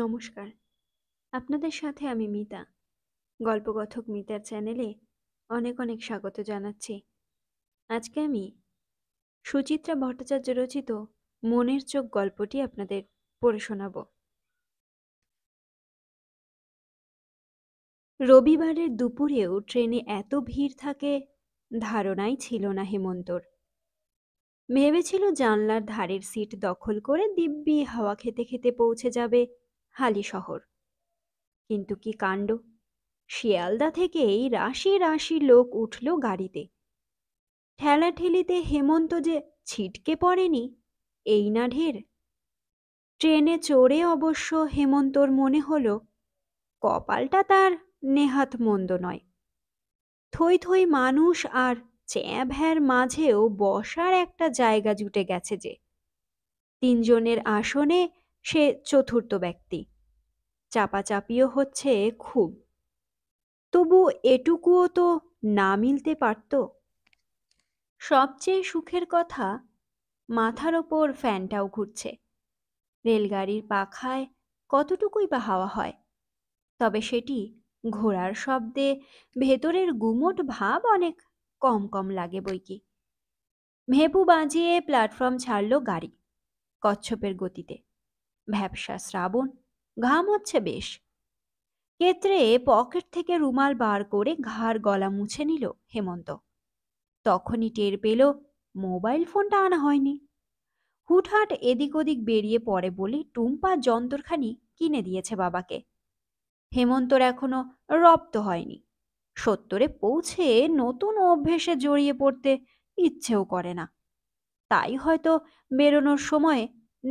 নমস্কার আপনাদের সাথে আমি মিতা গল্পকথক মিতার চ্যানেলে অনেক অনেক স্বাগত জানাচ্ছি আজকে আমি সুচিত্রা ভট্টাচার্য রচিত মনের চোখ গল্পটি আপনাদের পড়ে শোনাব রবিবারের দুপুরেও ট্রেনে এত ভিড় থাকে ধারণাই ছিল না হেমন্তর ভেবেছিল জানলার ধারের সিট দখল করে দিব্যি হাওয়া খেতে খেতে পৌঁছে যাবে হালি শহর কিন্তু কি কাণ্ড শিয়ালদা থেকেই রাশি রাশি লোক উঠল গাড়িতে ঠেলাঠেলিতে হেমন্ত যে ছিটকে পড়েনি এই না ঢের ট্রেনে চড়ে অবশ্য হেমন্তর মনে হল কপালটা তার নেহাত মন্দ নয় থই থই মানুষ আর চ্যাঁভ্যার মাঝেও বসার একটা জায়গা জুটে গেছে যে তিনজনের আসনে সে চতুর্থ ব্যক্তি চাপাচাপিও হচ্ছে খুব তবু এটুকুও তো না মিলতে পারত সবচেয়ে সুখের কথা মাথার ওপর ফ্যানটাও ঘুরছে রেলগাড়ির পাখায় কতটুকুই বা হাওয়া হয় তবে সেটি ঘোড়ার শব্দে ভেতরের গুমোট ভাব অনেক কম কম লাগে বইকি ভেপু বাজিয়ে প্ল্যাটফর্ম ছাড়ল গাড়ি কচ্ছপের গতিতে ভ্যাবসা শ্রাবণ ঘাম হচ্ছে বেশ ক্ষেত্রে পকেট থেকে রুমাল বার করে ঘাড় গলা মুছে নিল হেমন্ত তখনই টের পেল মোবাইল ফোনটা আনা হয়নি হুটহাট এদিক ওদিক বেরিয়ে পড়ে বলে টুম্পা যন্তরখানি কিনে দিয়েছে বাবাকে হেমন্তর এখনো রপ্ত হয়নি সত্তরে পৌঁছে নতুন অভ্যেসে জড়িয়ে পড়তে ইচ্ছেও করে না তাই হয়তো বেরোনোর সময়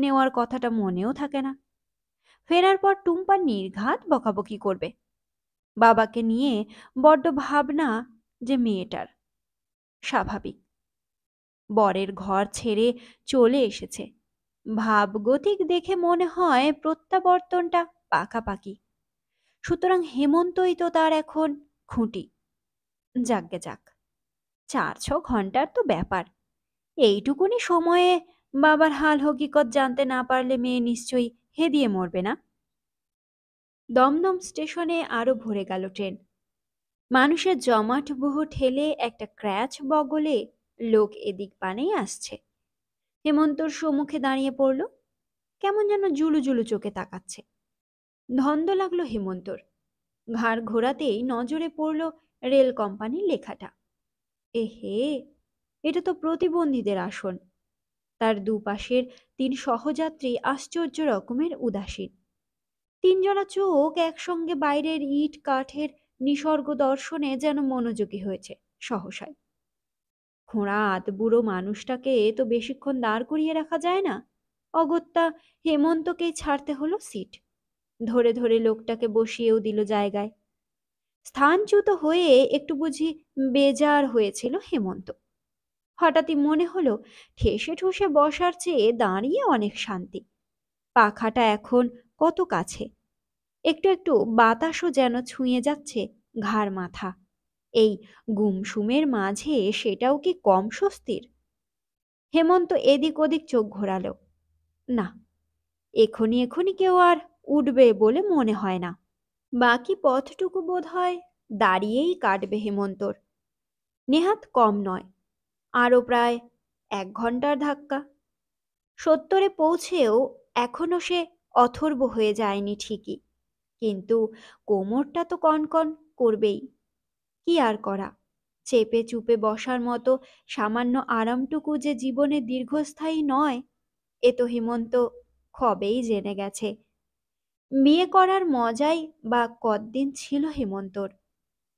নেওয়ার কথাটা মনেও থাকে না ফেরার পর টুম্পা নির্ঘাত বকাবকি করবে বাবাকে নিয়ে বড্ড ভাবনা যে মেয়েটার স্বাভাবিক বরের ঘর ছেড়ে চলে এসেছে ভাবগতিক দেখে মনে হয় প্রত্যাবর্তনটা পাকাপাকি সুতরাং হেমন্তই তো তার এখন খুঁটি গে যাক চার ছ ঘন্টার তো ব্যাপার এইটুকুনি সময়ে বাবার হাল হকিকত জানতে না পারলে মেয়ে নিশ্চয়ই হেদিয়ে মরবে না দমদম স্টেশনে আরও ভরে গেল ট্রেন মানুষের জমাট বহু ঠেলে একটা ক্র্যাচ বগলে লোক এদিক পানেই আসছে হেমন্তর সম্মুখে দাঁড়িয়ে পড়ল কেমন যেন জুলু জুলু চোখে তাকাচ্ছে ধন্দ লাগলো হেমন্তর ঘাড় ঘোরাতেই নজরে পড়ল রেল কোম্পানির লেখাটা এ হে এটা তো প্রতিবন্ধীদের আসন তার দুপাশের তিন সহযাত্রী আশ্চর্য রকমের উদাসীন তিনজনা চোখ একসঙ্গে বাইরের ইট কাঠের নিসর্গ দর্শনে যেন মনোযোগী হয়েছে সহসায় খোঁড়াত বুড়ো মানুষটাকে তো বেশিক্ষণ দাঁড় করিয়ে রাখা যায় না অগত্যা হেমন্তকেই ছাড়তে হলো সিট ধরে ধরে লোকটাকে বসিয়েও দিল জায়গায় স্থানচ্যুত হয়ে একটু বুঝি বেজার হয়েছিল হেমন্ত হঠাৎই মনে হলো ঠেসে ঠুসে বসার চেয়ে দাঁড়িয়ে অনেক শান্তি পাখাটা এখন কত কাছে একটু একটু বাতাসও যেন ছুঁয়ে যাচ্ছে ঘাড় মাথা এই গুমসুমের মাঝে সেটাও কি কম স্বস্তির হেমন্ত এদিক ওদিক চোখ ঘোরাল না এখনই এখনই কেউ আর উঠবে বলে মনে হয় না বাকি পথটুকু বোধ হয় দাঁড়িয়েই কাটবে হেমন্তর নেহাত কম নয় আরও প্রায় এক ঘন্টার ধাক্কা সত্তরে পৌঁছেও এখনও সে অথর্ব হয়ে যায়নি ঠিকই কিন্তু কোমরটা তো কনকন করবেই কি আর করা চেপে চুপে বসার মতো সামান্য আরামটুকু যে জীবনে দীর্ঘস্থায়ী নয় এ তো হেমন্ত খবেই জেনে গেছে বিয়ে করার মজাই বা কদ্দিন ছিল হেমন্তর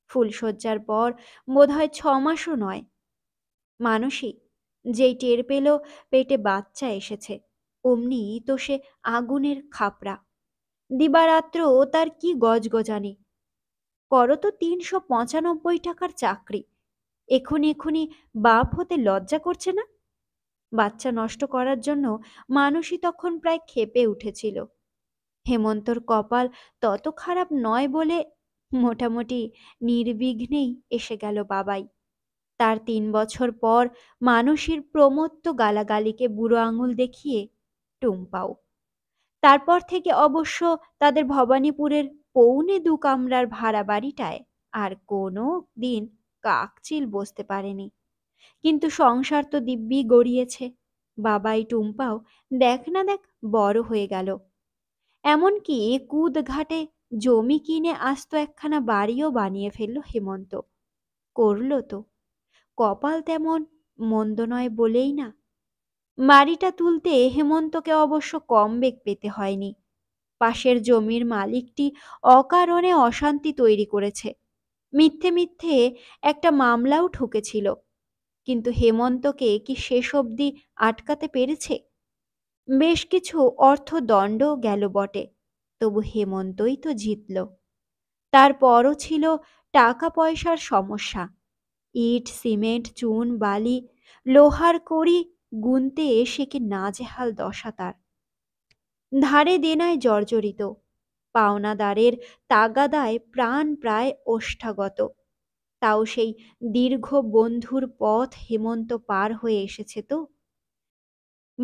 ফুলশয্যার পর বোধহয় মাসও নয় মানুষই যেই টের পেল পেটে বাচ্চা এসেছে অমনি তো সে আগুনের খাপড়া দিবারাত্র তার কি গজগজানি করো তো তিনশো পঁচানব্বই টাকার চাকরি এখনই এখনই বাপ হতে লজ্জা করছে না বাচ্চা নষ্ট করার জন্য মানুষই তখন প্রায় খেপে উঠেছিল হেমন্তর কপাল তত খারাপ নয় বলে মোটামুটি নির্বিঘ্নেই এসে গেল বাবাই তার তিন বছর পর মানুষের প্রমত্ত গালাগালিকে বুড়ো আঙুল দেখিয়ে টুম্পাও তারপর থেকে অবশ্য তাদের ভবানীপুরের পৌনে দু কামরার ভাড়া বাড়িটায় আর কোনো দিন কাকচিল বসতে পারেনি কিন্তু সংসার তো দিব্যি গড়িয়েছে বাবাই টুম্পাও দেখ না দেখ বড় হয়ে গেল এমনকি ঘাটে জমি কিনে আস্ত একখানা বাড়িও বানিয়ে ফেলল হেমন্ত করল তো কপাল তেমন মন্দ নয় বলেই না মারিটা তুলতে হেমন্তকে অবশ্য কম বেগ পেতে হয়নি পাশের জমির মালিকটি অকারণে অশান্তি তৈরি করেছে মিথ্যে মিথ্যে একটা মামলাও ঠুকেছিল কিন্তু হেমন্তকে কি শেষ অবধি আটকাতে পেরেছে বেশ কিছু অর্থদণ্ড গেল বটে তবু হেমন্তই তো জিতল তারপরও ছিল টাকা পয়সার সমস্যা ইট সিমেন্ট চুন বালি লোহার করি গুনতে এসে কি নাজেহাল দশা তার ধারে দেনায় জর্জরিত পাওনাদারের তাগাদায় প্রাণ প্রায় ওষ্ঠাগত তাও সেই দীর্ঘ বন্ধুর পথ হেমন্ত পার হয়ে এসেছে তো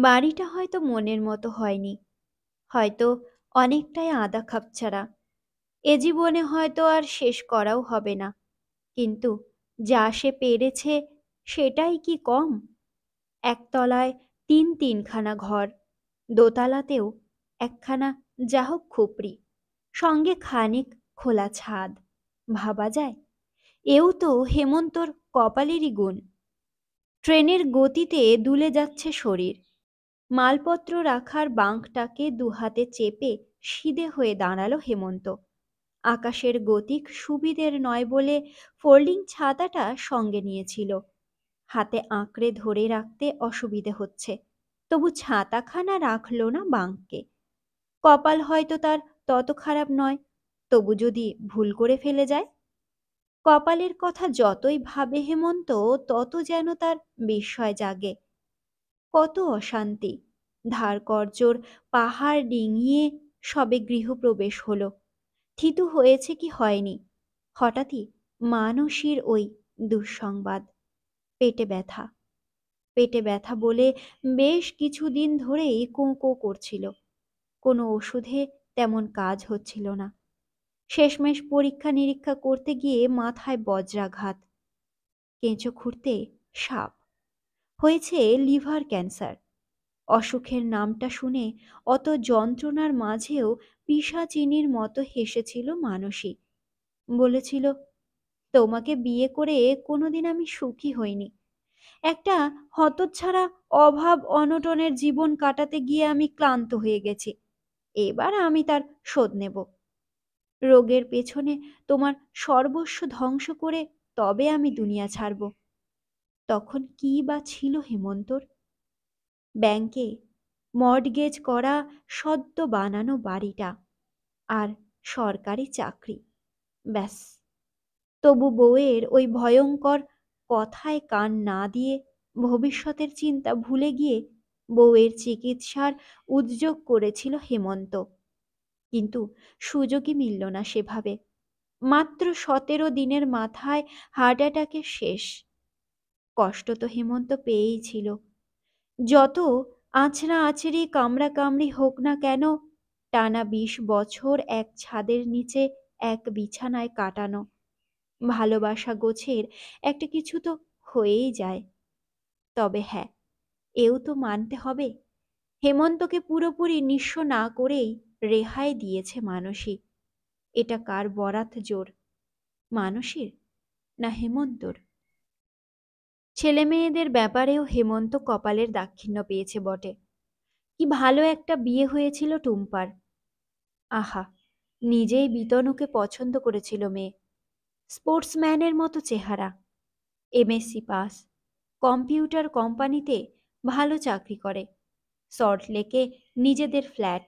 বাড়িটা হয়তো মনের মতো হয়নি হয়তো অনেকটাই আদা খাপছাড়া এ জীবনে হয়তো আর শেষ করাও হবে না কিন্তু যা সে পেরেছে সেটাই কি কম একতলায় তিন তিনখানা ঘর দোতলাতেও একখানা যাহোক খুপড়ি সঙ্গে খানিক খোলা ছাদ ভাবা যায় এও তো হেমন্তর কপালেরই গুণ ট্রেনের গতিতে দুলে যাচ্ছে শরীর মালপত্র রাখার বাঁকটাকে দুহাতে চেপে সিদে হয়ে দাঁড়ালো হেমন্ত আকাশের গতিক সুবিধের নয় বলে ফোল্ডিং ছাতাটা সঙ্গে নিয়েছিল হাতে আঁকড়ে ধরে রাখতে অসুবিধে হচ্ছে তবু ছাতাখানা রাখল না বাঁককে কপাল হয়তো তার তত খারাপ নয় তবু যদি ভুল করে ফেলে যায় কপালের কথা যতই ভাবে হেমন্ত তত যেন তার বিস্ময় জাগে কত অশান্তি ধার করজোর পাহাড় ডিঙিয়ে সবে গৃহপ্রবেশ হলো থিতু হয়েছে কি হয়নি হঠাৎই মানসীর ওই দুঃসংবাদ পেটে ব্যথা পেটে ব্যথা বলে বেশ কিছুদিন ধরেই কোঁকো করছিল কোনো ওষুধে তেমন কাজ হচ্ছিল না শেষমেশ পরীক্ষা নিরীক্ষা করতে গিয়ে মাথায় বজ্রাঘাত কেঁচো খুঁড়তে সাপ হয়েছে লিভার ক্যান্সার অসুখের নামটা শুনে অত যন্ত্রণার মাঝেও পিসাচিনির মতো হেসেছিল মানসী বলেছিল তোমাকে বিয়ে করে কোনোদিন আমি সুখী হইনি একটা হতচ্ছাড়া অভাব অনটনের জীবন কাটাতে গিয়ে আমি ক্লান্ত হয়ে গেছি এবার আমি তার শোধ নেব রোগের পেছনে তোমার সর্বস্ব ধ্বংস করে তবে আমি দুনিয়া ছাড়ব তখন কি বা ছিল হেমন্তর ব্যাংকে মর্টগেজ করা সদ্য বানানো বাড়িটা আর সরকারি চাকরি ব্যাস তবু বউয়ের ওই ভয়ঙ্কর কথায় কান না দিয়ে ভবিষ্যতের চিন্তা ভুলে গিয়ে বউয়ের চিকিৎসার উদ্যোগ করেছিল হেমন্ত কিন্তু সুযোগই মিলল না সেভাবে মাত্র সতেরো দিনের মাথায় হার্ট অ্যাটাকের শেষ কষ্ট তো হেমন্ত পেয়েই ছিল যত আছড়া আছড়ি কামড়া কামড়ি হোক না কেন টানা বিশ বছর এক ছাদের নিচে এক বিছানায় কাটানো ভালোবাসা গোছের একটা কিছু তো হয়েই যায় তবে হ্যাঁ এও তো মানতে হবে হেমন্তকে পুরোপুরি নিঃস্ব না করেই রেহাই দিয়েছে মানসী এটা কার বরাত জোর মানসীর না হেমন্তর ছেলে মেয়েদের ব্যাপারেও হেমন্ত কপালের দাক্ষিণ্য পেয়েছে বটে কি ভালো একটা বিয়ে হয়েছিল টুম্পার আহা নিজেই বিতনুকে পছন্দ করেছিল মেয়ে স্পোর্টসম্যানের মতো চেহারা এমএসসি পাস কম্পিউটার কোম্পানিতে ভালো চাকরি করে সল্টলেকে নিজেদের ফ্ল্যাট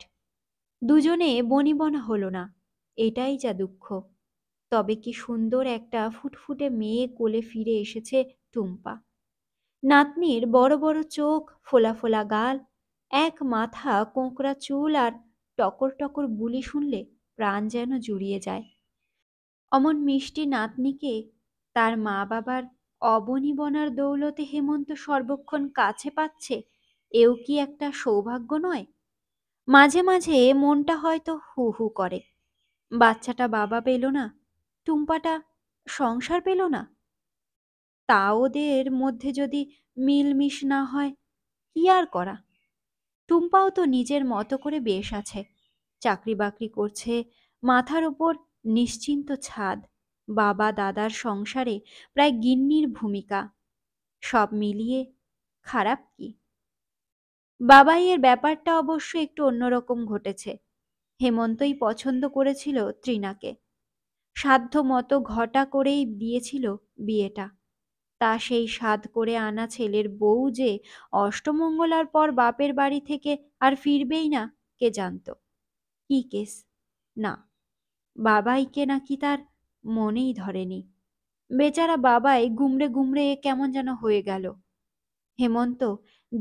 দুজনে বনিবনা হলো না এটাই যা দুঃখ তবে কি সুন্দর একটা ফুটফুটে মেয়ে কোলে ফিরে এসেছে টুম্পা নাতনির বড় বড় চোখ ফোলা ফোলা গাল এক মাথা কোঁকড়া চুল আর টকর টকর বুলি শুনলে প্রাণ যেন জুড়িয়ে যায় অমন মিষ্টি নাতনিকে তার মা বাবার অবনিবনার দৌলতে হেমন্ত সর্বক্ষণ কাছে পাচ্ছে এও কি একটা সৌভাগ্য নয় মাঝে মাঝে মনটা হয়তো হু হু করে বাচ্চাটা বাবা পেল না টুম্পাটা সংসার পেল না তা ওদের মধ্যে যদি মিলমিশ না হয় কি আর করা টুম্পাও তো নিজের মতো করে বেশ আছে চাকরি বাকরি করছে মাথার ওপর নিশ্চিন্ত ছাদ বাবা দাদার সংসারে প্রায় গিন্নির ভূমিকা সব মিলিয়ে খারাপ কি বাবাইয়ের ব্যাপারটা অবশ্য একটু অন্যরকম ঘটেছে হেমন্তই পছন্দ করেছিল ত্রিনাকে সাধ্য মতো ঘটা করেই দিয়েছিল বিয়েটা তা সেই সাধ করে আনা ছেলের বউ যে অষ্টমঙ্গলার পর বাপের বাড়ি থেকে আর ফিরবেই না কে জানত কি কেস না বাবাইকে নাকি তার মনেই ধরেনি বেচারা বাবাই গুমড়ে গুমড়ে কেমন যেন হয়ে গেল হেমন্ত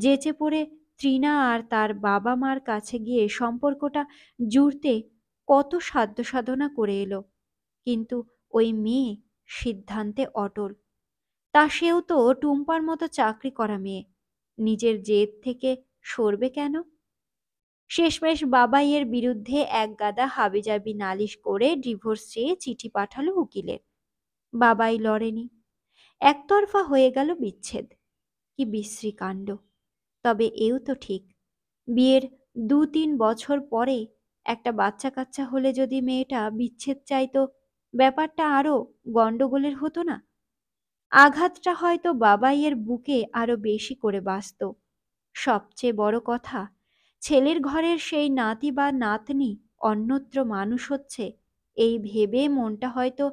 জেচে পড়ে ত্রিনা আর তার বাবা মার কাছে গিয়ে সম্পর্কটা জুড়তে কত সাধ্য সাধনা করে এলো কিন্তু ওই মেয়ে সিদ্ধান্তে অটল তা সেও তো টুম্পার মতো চাকরি করা মেয়ে নিজের জেদ থেকে সরবে কেন শেষমেশ বাবাইয়ের বিরুদ্ধে এক গাদা হাবিজাবি নালিশ করে ডিভোর্স চেয়ে চিঠি পাঠালো উকিলের বাবাই লড়েনি একতরফা হয়ে গেল বিচ্ছেদ কি বিশ্রী কাণ্ড তবে এও তো ঠিক বিয়ের দু তিন বছর পরে একটা বাচ্চা কাচ্চা হলে যদি মেয়েটা বিচ্ছেদ চাইতো ব্যাপারটা আরও গণ্ডগোলের হতো না আঘাতটা হয়তো বাবাইয়ের বুকে আরো বেশি করে বাঁচত সবচেয়ে বড় কথা ছেলের ঘরের সেই নাতি বা নাতনি অন্যত্র মানুষ হচ্ছে এই ভেবে মনটা হয়তো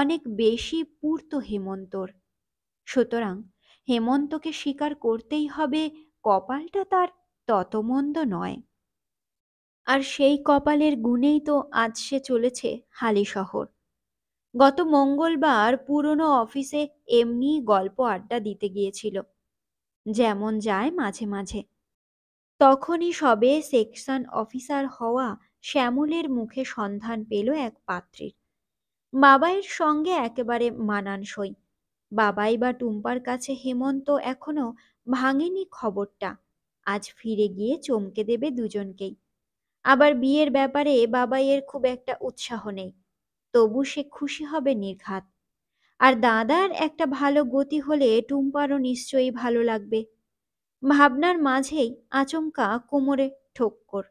অনেক বেশি পূর্ত হেমন্তর সুতরাং হেমন্তকে স্বীকার করতেই হবে কপালটা তার তত মন্দ নয় আর সেই কপালের গুণেই তো আজ সে চলেছে হালি শহর গত মঙ্গলবার পুরনো অফিসে এমনি গল্প আড্ডা দিতে গিয়েছিল যেমন যায় মাঝে মাঝে তখনই সবে সেকশন অফিসার হওয়া শ্যামলের মুখে সন্ধান পেল এক পাত্রীর বাবাইয়ের সঙ্গে একেবারে মানানসই বাবাই বা টুম্পার কাছে হেমন্ত এখনো ভাঙেনি খবরটা আজ ফিরে গিয়ে চমকে দেবে দুজনকেই আবার বিয়ের ব্যাপারে বাবাইয়ের খুব একটা উৎসাহ নেই তবু সে খুশি হবে নির্ঘাত আর দাদার একটা ভালো গতি হলে টুম্পারও নিশ্চয়ই ভালো লাগবে ভাবনার মাঝেই আচমকা কোমরে ঠোক্কর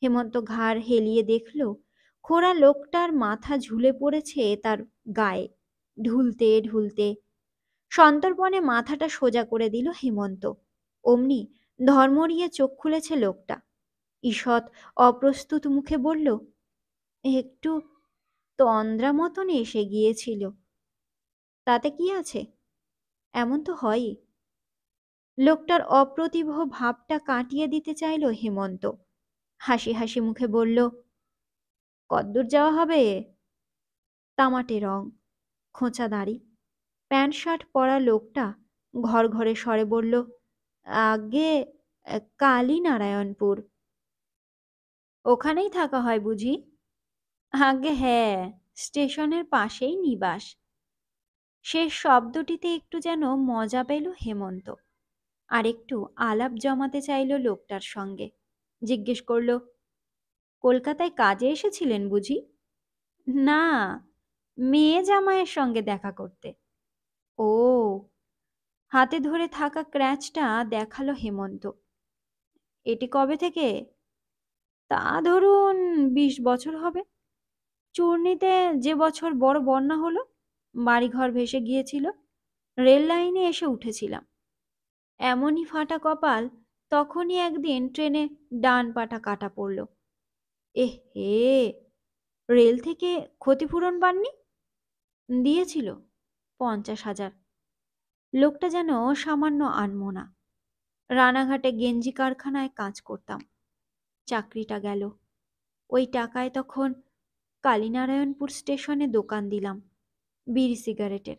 হেমন্ত ঘাড় হেলিয়ে দেখল খোরা লোকটার মাথা ঝুলে পড়েছে তার গায়ে ঢুলতে ঢুলতে সন্তর্পণে মাথাটা সোজা করে দিল হেমন্ত অমনি ধর্মরিয়ে চোখ খুলেছে লোকটা ঈষৎ অপ্রস্তুত মুখে বলল একটু তো অন্ধ্রা মতন এসে গিয়েছিল তাতে কি আছে এমন তো হয়ই লোকটার অপ্রতিভ ভাবটা কাটিয়ে দিতে চাইল হেমন্ত হাসি হাসি মুখে বলল কদ্দূর যাওয়া হবে তামাটে রং খোঁচা দাড়ি প্যান্ট শার্ট পরা লোকটা ঘর ঘরে সরে বলল আগে কালীনারায়ণপুর ওখানেই থাকা হয় বুঝি আগে হ্যাঁ স্টেশনের পাশেই নিবাস শেষ শব্দটিতে একটু যেন মজা পেল হেমন্ত আর একটু আলাপ জমাতে চাইল লোকটার সঙ্গে জিজ্ঞেস করল কলকাতায় কাজে এসেছিলেন বুঝি না মেয়ে জামাইয়ের সঙ্গে দেখা করতে ও হাতে ধরে থাকা ক্র্যাচটা দেখালো হেমন্ত এটি কবে থেকে তা ধরুন বিশ বছর হবে চূর্ণিতে যে বছর বড় বন্যা হলো বাড়িঘর ভেসে গিয়েছিল রেল লাইনে এসে উঠেছিলাম এমনই ফাটা কপাল তখনই একদিন ট্রেনে ডান পাটা কাটা পড়ল এহ হে রেল থেকে ক্ষতিপূরণ পাননি দিয়েছিল পঞ্চাশ হাজার লোকটা যেন সামান্য আনমোনা রানাঘাটে গেঞ্জি কারখানায় কাজ করতাম চাকরিটা গেল ওই টাকায় তখন কালীনারায়ণপুর স্টেশনে দোকান দিলাম বিড়ি সিগারেটের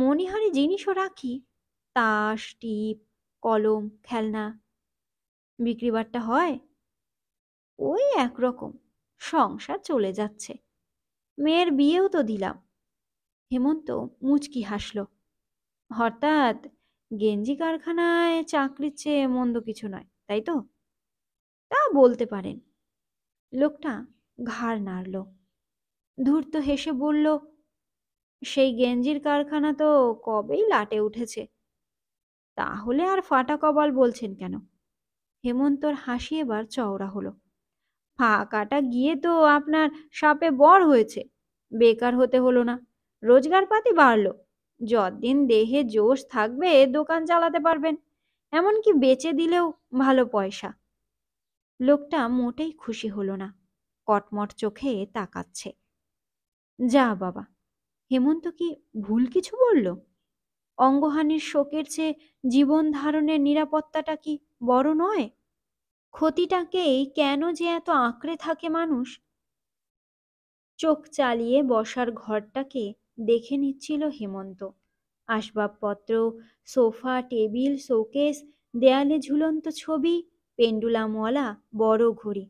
মনিহারি জিনিসও রাখি তাস টিপ কলম খেলনা বিক্রিবারটা হয় ওই একরকম সংসার চলে যাচ্ছে মেয়ের বিয়েও তো দিলাম হেমন্ত মুচকি হাসল হঠাৎ গেঞ্জি কারখানায় চাকরির চেয়ে মন্দ কিছু নয় তাই তো তা বলতে পারেন লোকটা ঘাড় নাড়ল ধূর্ত হেসে বলল সেই গেঞ্জির কারখানা তো কবেই লাটে উঠেছে তাহলে আর ফাটা কবাল বলছেন কেন হেমন্তর হাসি এবার চওড়া হলো ফাঁকাটা গিয়ে তো আপনার সাপে বর হয়েছে বেকার হতে হলো না রোজগার পাতি বাড়লো যতদিন দেহে জোশ থাকবে দোকান চালাতে পারবেন এমনকি বেচে দিলেও ভালো পয়সা লোকটা মোটেই খুশি হলো না কটমট চোখে তাকাচ্ছে যা বাবা হেমন্ত কি ভুল কিছু বলল অঙ্গহানির শোকের চেয়ে জীবন ধারণের নিরাপত্তাটা কি বড় নয় ক্ষতিটাকেই কেন যে এত আঁকড়ে থাকে মানুষ চোখ চালিয়ে বসার ঘরটাকে দেখে নিচ্ছিল হেমন্ত আসবাবপত্র সোফা টেবিল শোকেস দেয়ালে ঝুলন্ত ছবি পেন্ডুলামওয়ালা বড় ঘড়ি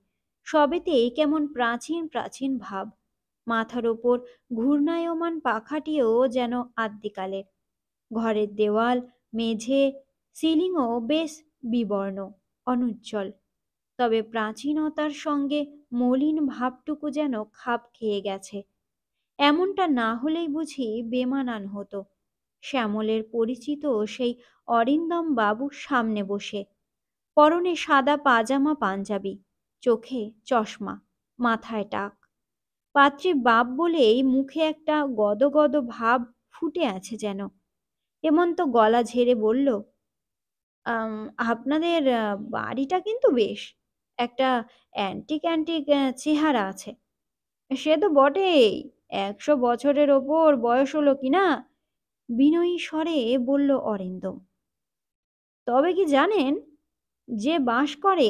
সবেতেই কেমন প্রাচীন প্রাচীন ভাব মাথার ওপর ঘূর্ণায়মান পাখাটিও যেন আদ্যিকালের ঘরের দেওয়াল মেঝে সিলিংও বেশ বিবর্ণ অনুজ্জ্বল তবে প্রাচীনতার সঙ্গে মলিন ভাবটুকু যেন খাপ খেয়ে গেছে এমনটা না হলেই বুঝি বেমানান হতো শ্যামলের পরিচিত সেই অরিন্দম বাবু সামনে বসে পরনে সাদা পাজামা পাঞ্জাবি চোখে চশমা মাথায় টাক পাত্রী বাপ বলেই মুখে একটা গদগদ ভাব ফুটে আছে যেন এমন তো গলা ঝেড়ে বলল আপনাদের বাড়িটা কিন্তু বেশ একটা অ্যান্টিক অ্যান্টিক চেহারা আছে সে তো বটেই একশো বছরের ওপর বয়স হলো কি না বিনয়ী স্বরে বলল অরিন্দম তবে কি জানেন যে বাস করে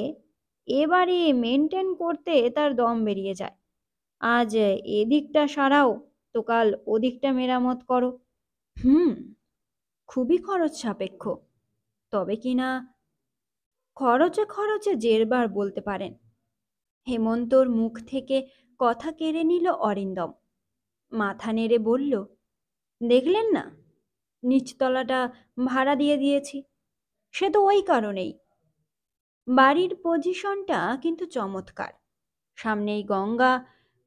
এবারে মেনটেন করতে তার দম বেরিয়ে যায় আজ এদিকটা সারাও তো কাল ওদিকটা মেরামত করো হুম খুবই খরচ সাপেক্ষ তবে কি না খরচে খরচে জেরবার বলতে পারেন হেমন্তর মুখ থেকে কথা কেড়ে নিল অরিন্দম মাথা নেড়ে বলল দেখলেন না নিচতলাটা ভাড়া দিয়ে দিয়েছি সে তো ওই কারণেই বাড়ির পজিশনটা কিন্তু চমৎকার সামনেই গঙ্গা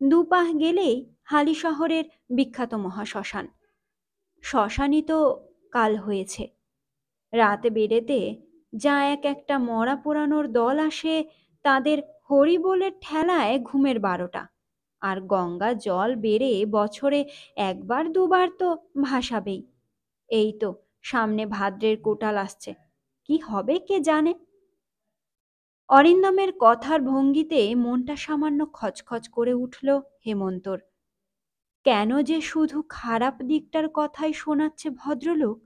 দুপাহ গেলেই হালি শহরের বিখ্যাত মহাশ্মশান শ্মশানই তো কাল হয়েছে রাত বেড়েতে যা এক একটা মরা পোড়ানোর দল আসে তাদের হরিবোলের ঠেলায় ঘুমের বারোটা আর গঙ্গা জল বেড়ে বছরে একবার দুবার তো ভাসাবেই এই তো সামনে ভাদ্রের কোটাল আসছে কি হবে কে জানে অরিন্দমের কথার ভঙ্গিতে মনটা সামান্য খচখচ করে উঠল হেমন্তর কেন যে শুধু খারাপ দিকটার কথাই শোনাচ্ছে ভদ্রলোক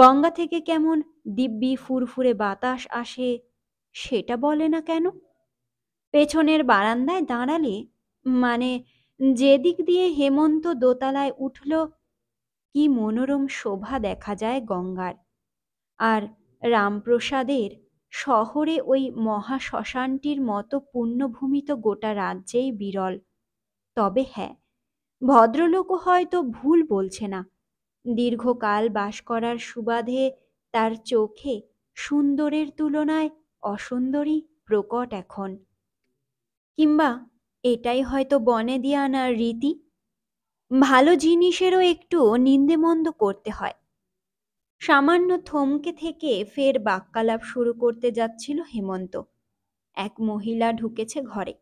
গঙ্গা থেকে কেমন দিব্যি ফুরফুরে বাতাস আসে সেটা বলে না কেন পেছনের বারান্দায় দাঁড়ালে মানে যেদিক দিয়ে হেমন্ত দোতলায় উঠল কি মনোরম শোভা দেখা যায় গঙ্গার আর রামপ্রসাদের শহরে ওই মহাশ্মশানটির মতো পুণ্যভূমি তো গোটা রাজ্যেই বিরল তবে হ্যাঁ ভদ্রলোকও হয়তো ভুল বলছে না দীর্ঘকাল বাস করার সুবাদে তার চোখে সুন্দরের তুলনায় অসুন্দরী প্রকট এখন কিংবা এটাই হয়তো বনে দিয়ে আনার রীতি ভালো জিনিসেরও একটু নিন্দেমন্দ করতে হয় সামান্য থমকে থেকে ফের বাক্যালাপ শুরু করতে যাচ্ছিল হেমন্ত এক মহিলা ঢুকেছে ঘরে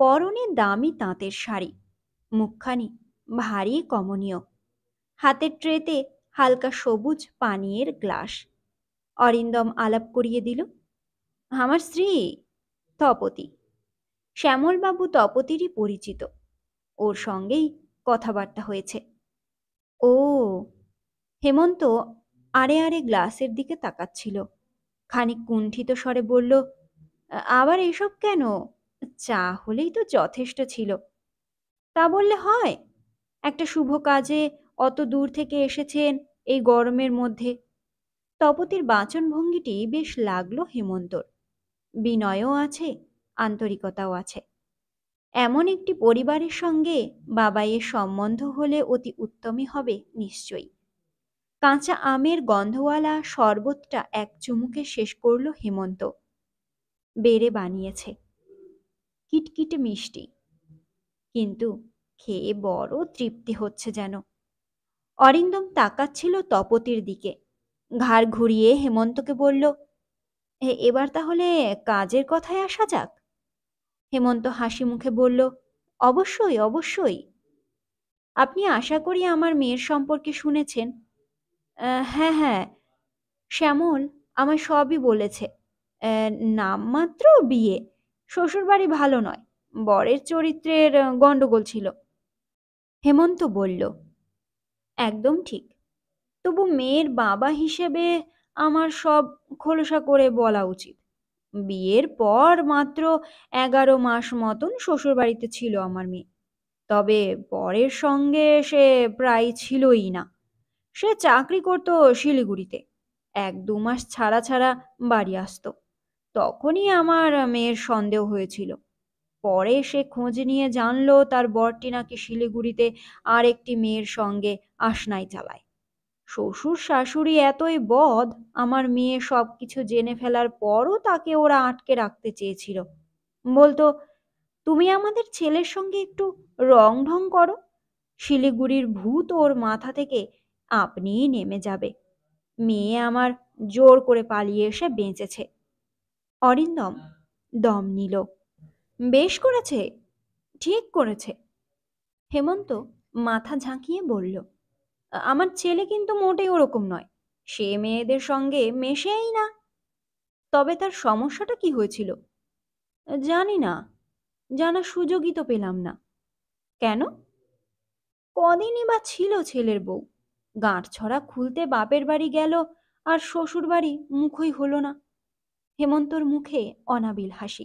পরনে দামি তাঁতের শাড়ি মুখখানি ভারী কমনীয় হাতের ট্রেতে হালকা সবুজ পানীয়ের গ্লাস অরিন্দম আলাপ করিয়ে দিল আমার স্ত্রী তপতি শ্যামলবাবু তপতিরই পরিচিত ওর সঙ্গেই কথাবার্তা হয়েছে ও হেমন্ত আরে আরে গ্লাসের দিকে তাকাচ্ছিল খানিক কুণ্ঠিত স্বরে বলল আবার এসব কেন চা হলেই তো যথেষ্ট ছিল তা বললে হয় একটা শুভ কাজে অত দূর থেকে এসেছেন এই গরমের মধ্যে তপতির ভঙ্গিটি বেশ লাগলো হেমন্তর বিনয়ও আছে আন্তরিকতাও আছে এমন একটি পরিবারের সঙ্গে বাবাইয়ের সম্বন্ধ হলে অতি উত্তমই হবে নিশ্চয়ই কাঁচা আমের গন্ধওয়ালা শরবতটা এক চুমুকে শেষ করল হেমন্ত বেড়ে বানিয়েছে কিটকিটে মিষ্টি কিন্তু খেয়ে বড় তৃপ্তি হচ্ছে যেন অরিন্দম তাকাচ্ছিল তপতির দিকে ঘাড় ঘুরিয়ে হেমন্তকে বলল এবার তাহলে কাজের কথায় আসা যাক হেমন্ত হাসি মুখে বলল অবশ্যই অবশ্যই আপনি আশা করি আমার মেয়ের সম্পর্কে শুনেছেন হ্যাঁ হ্যাঁ শ্যামল আমায় সবই বলেছে নাম নামমাত্র বিয়ে শ্বশুরবাড়ি ভালো নয় বরের চরিত্রের গন্ডগোল গণ্ডগোল ছিল হেমন্ত বলল একদম ঠিক তবু মেয়ের বাবা হিসেবে আমার সব খোলসা করে বলা উচিত বিয়ের পর মাত্র এগারো মাস মতন শ্বশুরবাড়িতে ছিল আমার মেয়ে তবে বরের সঙ্গে সে প্রায় ছিলই না সে চাকরি করত শিলিগুড়িতে এক দু মাস ছাড়া ছাড়া বাড়ি আসত তখনই আমার মেয়ের সন্দেহ হয়েছিল পরে সে খোঁজ নিয়ে জানলো তার বরটি নাকি শিলিগুড়িতে আর একটি মেয়ের সঙ্গে আসনাই চালায় শ্বশুর শাশুড়ি এতই বদ আমার মেয়ে সব কিছু জেনে ফেলার পরও তাকে ওরা আটকে রাখতে চেয়েছিল বলতো তুমি আমাদের ছেলের সঙ্গে একটু রং ঢং করো শিলিগুড়ির ভূত ওর মাথা থেকে আপনিই নেমে যাবে মেয়ে আমার জোর করে পালিয়ে এসে বেঁচেছে অরিন্দম দম নিল বেশ করেছে ঠিক করেছে হেমন্ত মাথা ঝাঁকিয়ে বলল আমার ছেলে কিন্তু মোটেই ওরকম নয় সে মেয়েদের সঙ্গে মেশেই না তবে তার সমস্যাটা কি হয়েছিল জানি না জানা সুযোগই তো পেলাম না কেন কদিনই বা ছিল ছেলের বউ গাঁটছড়া খুলতে বাপের বাড়ি গেল আর শ্বশুর বাড়ি মুখই হলো না হেমন্তর মুখে অনাবিল হাসি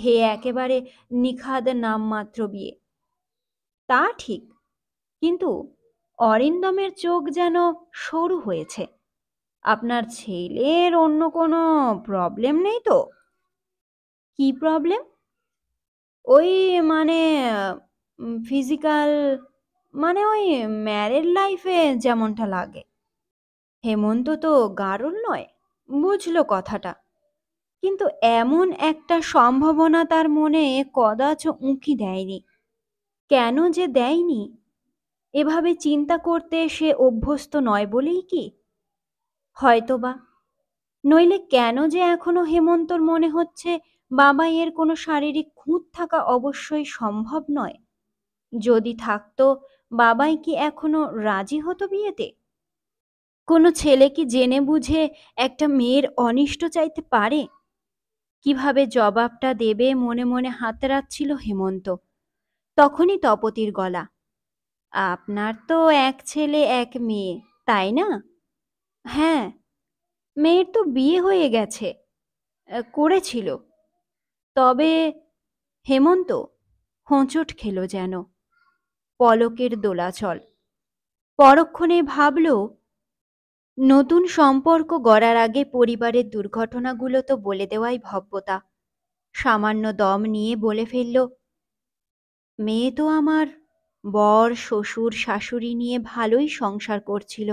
হে একেবারে নিখাদ নামমাত্র বিয়ে তা ঠিক কিন্তু অরিন্দমের চোখ যেন সরু হয়েছে আপনার ছেলের অন্য কোনো প্রবলেম নেই তো কি প্রবলেম ওই মানে ফিজিক্যাল মানে ওই ম্যারের লাইফে যেমনটা লাগে হেমন্ত তো গারুল নয় বুঝলো কথাটা কিন্তু এমন একটা সম্ভাবনা তার মনে কদাচ উঁকি দেয়নি কেন যে দেয়নি এভাবে চিন্তা করতে সে অভ্যস্ত নয় বলেই কি হয়তোবা নইলে কেন যে এখনো হেমন্তর মনে হচ্ছে বাবা এর কোনো শারীরিক খুঁত থাকা অবশ্যই সম্ভব নয় যদি থাকতো বাবাই কি এখনো রাজি হতো বিয়েতে কোনো ছেলে কি জেনে বুঝে একটা মেয়ের অনিষ্ট চাইতে পারে কিভাবে জবাবটা দেবে মনে মনে হাতড়াচ্ছিল হেমন্ত তখনই তপতির গলা আপনার তো এক ছেলে এক মেয়ে তাই না হ্যাঁ মেয়ের তো বিয়ে হয়ে গেছে করেছিল তবে হেমন্ত হোঁচট খেলো যেন পলকের দোলাচল পরক্ষণে ভাবল নতুন সম্পর্ক গড়ার আগে পরিবারের দুর্ঘটনাগুলো তো বলে দেওয়াই ভব্যতা সামান্য দম নিয়ে বলে ফেলল মেয়ে তো আমার বর শ্বশুর শাশুড়ি নিয়ে ভালোই সংসার করছিল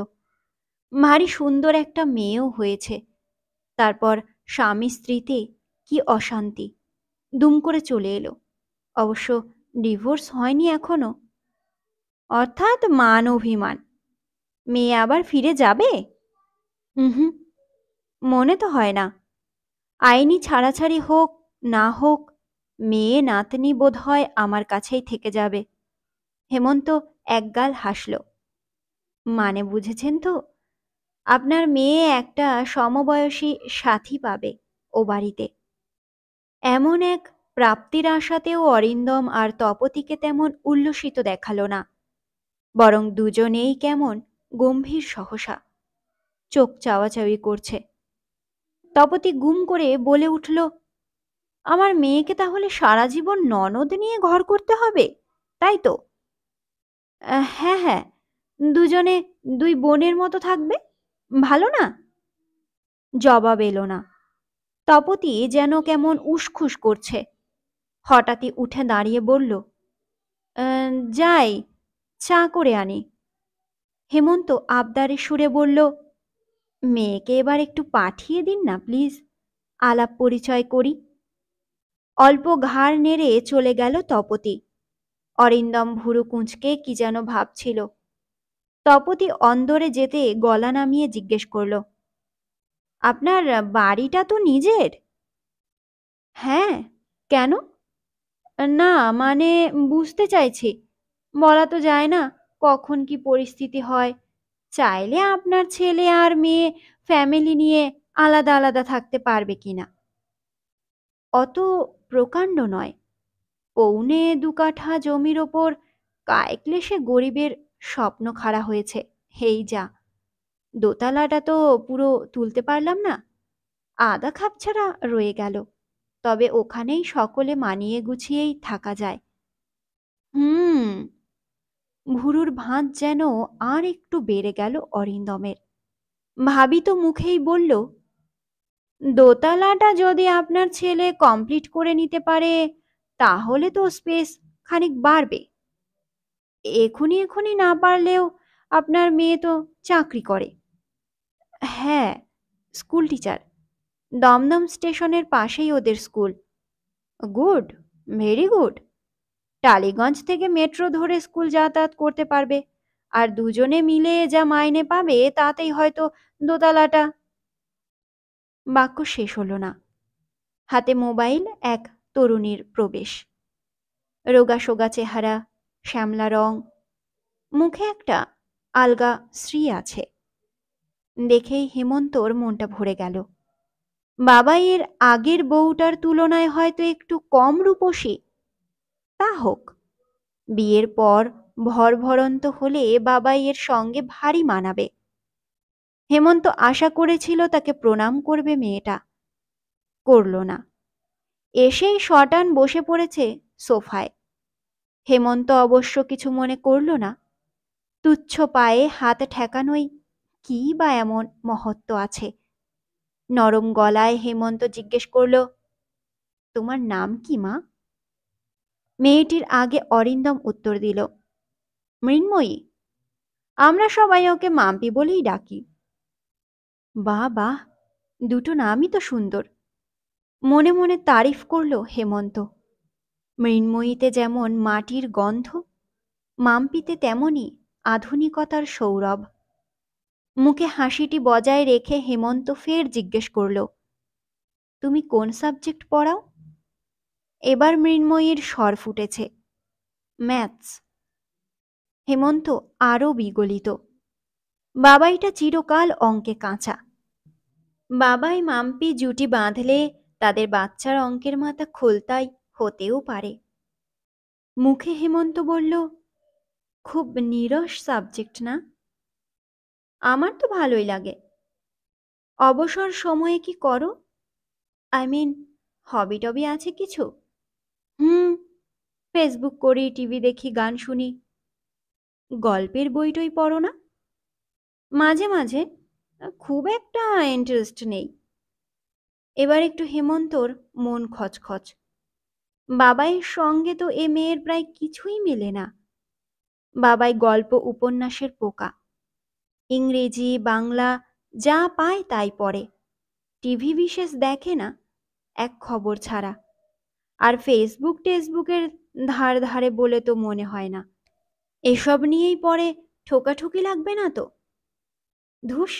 ভারী সুন্দর একটা মেয়েও হয়েছে তারপর স্বামী স্ত্রীতে কি অশান্তি দুম করে চলে এলো অবশ্য ডিভোর্স হয়নি এখনো অর্থাৎ মান অভিমান মেয়ে আবার ফিরে যাবে হুম মনে তো হয় না আইনি ছাড়াছাড়ি হোক না হোক মেয়ে নাতনি বোধ হয় আমার কাছেই থেকে যাবে হেমন্ত একগাল হাসল মানে বুঝেছেন তো আপনার মেয়ে একটা সমবয়সী সাথী পাবে ও বাড়িতে এমন এক প্রাপ্তির আশাতেও অরিন্দম আর তপতিকে তেমন উল্লসিত দেখালো না বরং দুজনেই কেমন গম্ভীর সহসা চোখ চাওয়াচাওয়ি করছে তপতি গুম করে বলে উঠল আমার মেয়েকে তাহলে সারা জীবন ননদ নিয়ে ঘর করতে হবে তাই তো হ্যাঁ হ্যাঁ দুজনে দুই বোনের মতো থাকবে ভালো না জবাব এলো না তপতি যেন কেমন উসখুস করছে হঠাৎই উঠে দাঁড়িয়ে বলল যাই চা করে আনি হেমন্ত আবদারে সুরে বলল মেয়েকে এবার একটু পাঠিয়ে দিন না প্লিজ আলাপ পরিচয় করি অল্প ঘাড় নেড়ে চলে গেল তপতি অরিন্দম ভুরু কুঁচকে কি যেন ভাবছিল তপতি অন্দরে যেতে গলা নামিয়ে জিজ্ঞেস করল আপনার বাড়িটা তো নিজের হ্যাঁ কেন না মানে বুঝতে চাইছি বলা তো যায় না কখন কি পরিস্থিতি হয় চাইলে আপনার ছেলে আর মেয়ে ফ্যামিলি নিয়ে আলাদা আলাদা থাকতে পারবে কিনা অত প্রকাণ্ড নয় পৌনে দু কাঠা জমির ওপর সে গরিবের স্বপ্ন খাড়া হয়েছে হেই যা দোতলাটা তো পুরো তুলতে পারলাম না আদা খাপ ছাড়া রয়ে গেল তবে ওখানেই সকলে মানিয়ে গুছিয়েই থাকা যায় হুম ভুরুর ভাঁজ যেন আর একটু বেড়ে গেল অরিন্দমের ভাবিত মুখেই বলল দোতলাটা যদি আপনার ছেলে কমপ্লিট করে নিতে পারে তাহলে তো স্পেস খানিক বাড়বে এখনই এখনই না পারলেও আপনার মেয়ে তো চাকরি করে হ্যাঁ স্কুল টিচার দমদম স্টেশনের পাশেই ওদের school good very good Tollygunge থেকে মেট্রো ধরে স্কুল যাতায়াত করতে পারবে আর দুজনে মিলে যা মাইনে পাবে তাতেই হয়তো দোতলাটা বাক্য শেষ হলো না হাতে মোবাইল এক তরুণীর প্রবেশ রোগা সোগা চেহারা শ্যামলা রং মুখে একটা আলগা শ্রী আছে দেখেই হেমন্তর মনটা ভরে গেল বাবা এর আগের বউটার তুলনায় হয়তো একটু কম রূপসী তা হোক বিয়ের পর ভরভরন্ত হলে বাবাই এর সঙ্গে ভারী মানাবে হেমন্ত আশা করেছিল তাকে প্রণাম করবে মেয়েটা করল না এসেই শটান বসে পড়েছে সোফায় হেমন্ত অবশ্য কিছু মনে করল না তুচ্ছ পায়ে হাত ঠেকানোই কি বা এমন মহত্ব আছে নরম গলায় হেমন্ত জিজ্ঞেস করল তোমার নাম কি মা মেয়েটির আগে অরিন্দম উত্তর দিল মৃন্ময়ী আমরা সবাই ওকে মাম্পি বলেই ডাকি বাহ বাহ দুটো নামই তো সুন্দর মনে মনে তারিফ করল হেমন্ত মৃন্ময়ীতে যেমন মাটির গন্ধ মাম্পিতে তেমনই আধুনিকতার সৌরভ মুখে হাসিটি বজায় রেখে হেমন্ত ফের জিজ্ঞেস করল তুমি কোন সাবজেক্ট পড়াও এবার মৃন্ময়ীর স্বর ফুটেছে ম্যাথস হেমন্ত আরও বিগলিত বাবাইটা চিরকাল অঙ্কে কাঁচা বাবাই মাম্পি জুটি বাঁধলে তাদের বাচ্চার অঙ্কের মাথা খোলতাই হতেও পারে মুখে হেমন্ত বলল খুব নিরস সাবজেক্ট না আমার তো ভালোই লাগে অবসর সময়ে কি করো আই মিন হবি টবি আছে কিছু হুম ফেসবুক করি টিভি দেখি গান শুনি গল্পের বইটই পড়ো না মাঝে মাঝে খুব একটা ইন্টারেস্ট নেই এবার একটু হেমন্তর মন খচখচ বাবাই সঙ্গে তো এ মেয়ের প্রায় কিছুই মেলে না বাবাই গল্প উপন্যাসের পোকা ইংরেজি বাংলা যা পায় তাই পড়ে টিভি বিশেষ দেখে না এক খবর ছাড়া আর ফেসবুক টেসবুকের ধার ধারে বলে তো মনে হয় না এসব নিয়েই পরে ঠোকাঠুকি লাগবে না তো ধুস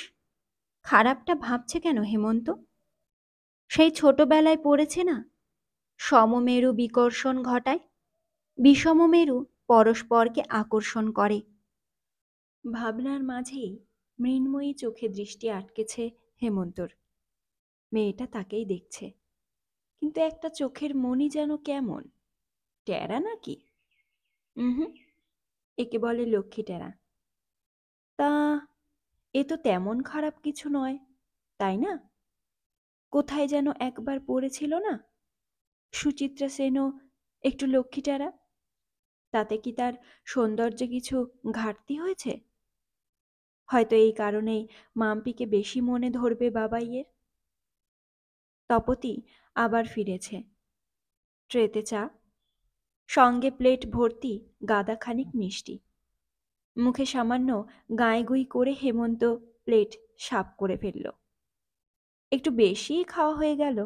খারাপটা ভাবছে কেন হেমন্ত সেই ছোটবেলায় পড়েছে না সমমেরু বিকর্ষণ ঘটায় বিষমমেরু পরস্পরকে আকর্ষণ করে ভাবনার মাঝেই মৃন্ময়ী চোখে দৃষ্টি আটকেছে হেমন্তর মেয়েটা তাকেই দেখছে কিন্তু একটা চোখের মনি যেন কেমন টেরা নাকি হুম একে বলে লক্ষ্মী টেরা তা এ তো তেমন খারাপ কিছু নয় তাই না কোথায় যেন একবার পড়েছিল না সুচিত্রা সেনও একটু লক্ষ্মী টেরা তাতে কি তার সৌন্দর্যে কিছু ঘাটতি হয়েছে হয়তো এই কারণেই মাম্পিকে বেশি মনে ধরবে বাবাইয়ের তপতি আবার ফিরেছে ট্রেতে চা সঙ্গে প্লেট ভর্তি গাদাখানিক মিষ্টি মুখে সামান্য গুঁই করে হেমন্ত প্লেট সাপ করে ফেলল একটু বেশি খাওয়া হয়ে গেল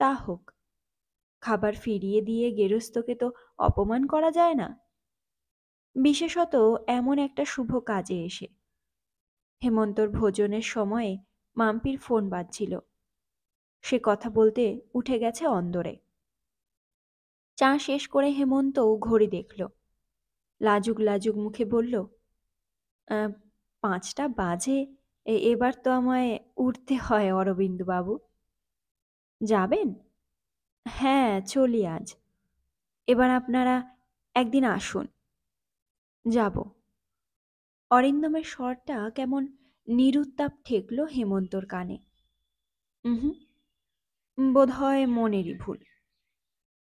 তা হোক খাবার ফিরিয়ে দিয়ে গেরস্তকে তো অপমান করা যায় না বিশেষত এমন একটা শুভ কাজে এসে হেমন্তর ভোজনের সময়ে মাম্পির ফোন বাজছিল সে কথা বলতে উঠে গেছে অন্দরে চা শেষ করে হেমন্ত ঘড়ি দেখল লাজুক লাজুক মুখে বলল পাঁচটা বাজে এবার তো আমায় উঠতে হয় অরবিন্দুবাবু যাবেন হ্যাঁ চলি আজ এবার আপনারা একদিন আসুন যাব অরিন্দমের স্বরটা কেমন নিরুত্তাপ ঠেকল হেমন্তর কানে হুম বোধহয় মনেরই ভুল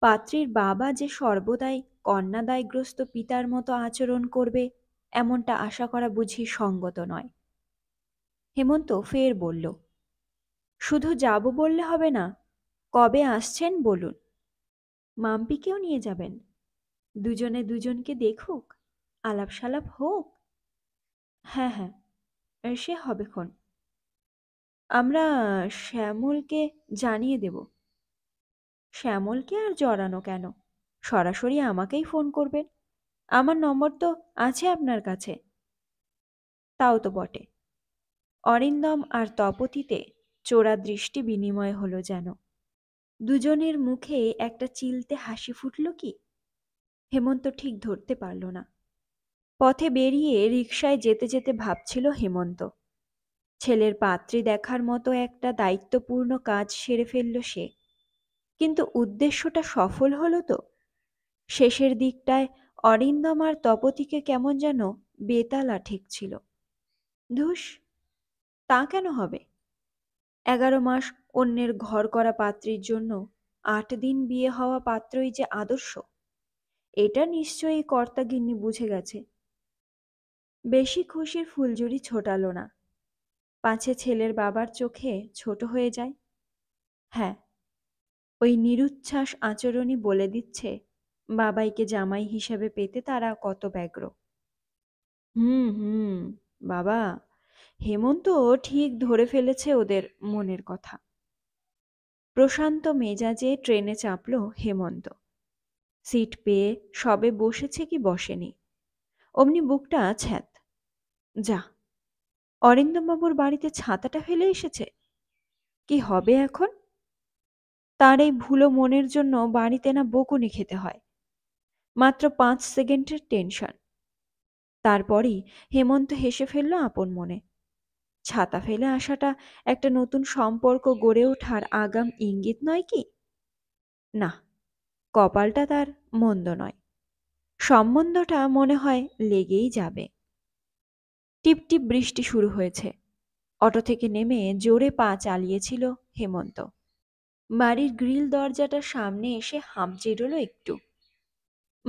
পাত্রীর বাবা যে সর্বদাই কন্যাদায়গ্রস্ত পিতার মতো আচরণ করবে এমনটা আশা করা বুঝি সঙ্গত নয় হেমন্ত ফের বলল শুধু যাব বললে হবে না কবে আসছেন বলুন মাম্পিকেও নিয়ে যাবেন দুজনে দুজনকে দেখুক আলাপ সালাপ হোক হ্যাঁ হ্যাঁ সে হবে ক্ষণ আমরা শ্যামলকে জানিয়ে দেব শ্যামলকে আর জড়ানো কেন সরাসরি আমাকেই ফোন করবেন আমার নম্বর তো আছে আপনার কাছে তাও তো বটে অরিন্দম আর তপতিতে চোরা দৃষ্টি বিনিময় হলো যেন দুজনের মুখে একটা চিলতে হাসি ফুটল কি হেমন্ত ঠিক ধরতে পারল না পথে বেরিয়ে রিকশায় যেতে যেতে ভাবছিল হেমন্ত ছেলের পাত্রী দেখার মতো একটা দায়িত্বপূর্ণ কাজ সেরে ফেলল সে কিন্তু উদ্দেশ্যটা সফল হলো তো শেষের দিকটায় অরিন্দম আর তপতিকে কেমন যেন বেতালা ঠেকছিল ধুস তা কেন হবে এগারো মাস অন্যের ঘর করা পাত্রীর জন্য আট দিন বিয়ে হওয়া পাত্রই যে আদর্শ এটা নিশ্চয়ই কর্তাগিন্নি বুঝে গেছে বেশি খুশির ফুলঝুরি ছোটালো না পাঁচে ছেলের বাবার চোখে ছোট হয়ে যায় হ্যাঁ ওই নিরুচ্ছ্বাস আচরণই বলে দিচ্ছে বাবাইকে জামাই হিসেবে পেতে তারা কত ব্যগ্র হুম হুম বাবা হেমন্ত ঠিক ধরে ফেলেছে ওদের মনের কথা প্রশান্ত মেজাজে ট্রেনে চাপল হেমন্ত সিট পেয়ে সবে বসেছে কি বসেনি অমনি বুকটা ছ্যাত যা অরিন্দমবাবুর বাড়িতে ছাতাটা ফেলে এসেছে কি হবে এখন তার এই ভুলো মনের জন্য বাড়িতে না বকুনি খেতে হয় মাত্র পাঁচ সেকেন্ডের টেনশন তারপরই হেমন্ত হেসে ফেলল আপন মনে ছাতা ফেলে আসাটা একটা নতুন সম্পর্ক গড়ে ওঠার আগাম ইঙ্গিত নয় কি না কপালটা তার মন্দ নয় সম্বন্ধটা মনে হয় লেগেই যাবে টিপটিপ বৃষ্টি শুরু হয়েছে অটো থেকে নেমে জোরে পা চালিয়েছিল হেমন্ত বাড়ির গ্রিল দরজাটার সামনে এসে হাঁপ জিরল একটু